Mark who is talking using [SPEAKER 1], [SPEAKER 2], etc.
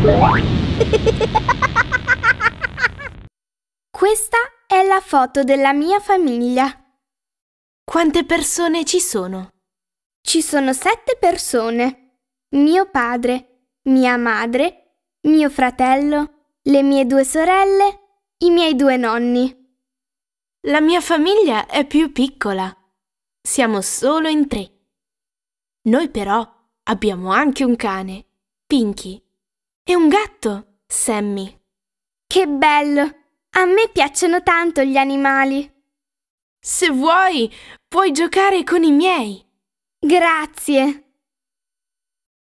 [SPEAKER 1] Questa è la foto della mia famiglia. Quante persone ci sono? Ci sono sette persone. Mio padre, mia madre, mio fratello, le mie due sorelle, i miei due nonni. La mia famiglia è più piccola. Siamo solo in tre. Noi però abbiamo anche un cane, Pinky. E un gatto, Sammy. Che bello! A me piacciono tanto gli animali. Se vuoi, puoi giocare con i miei. Grazie.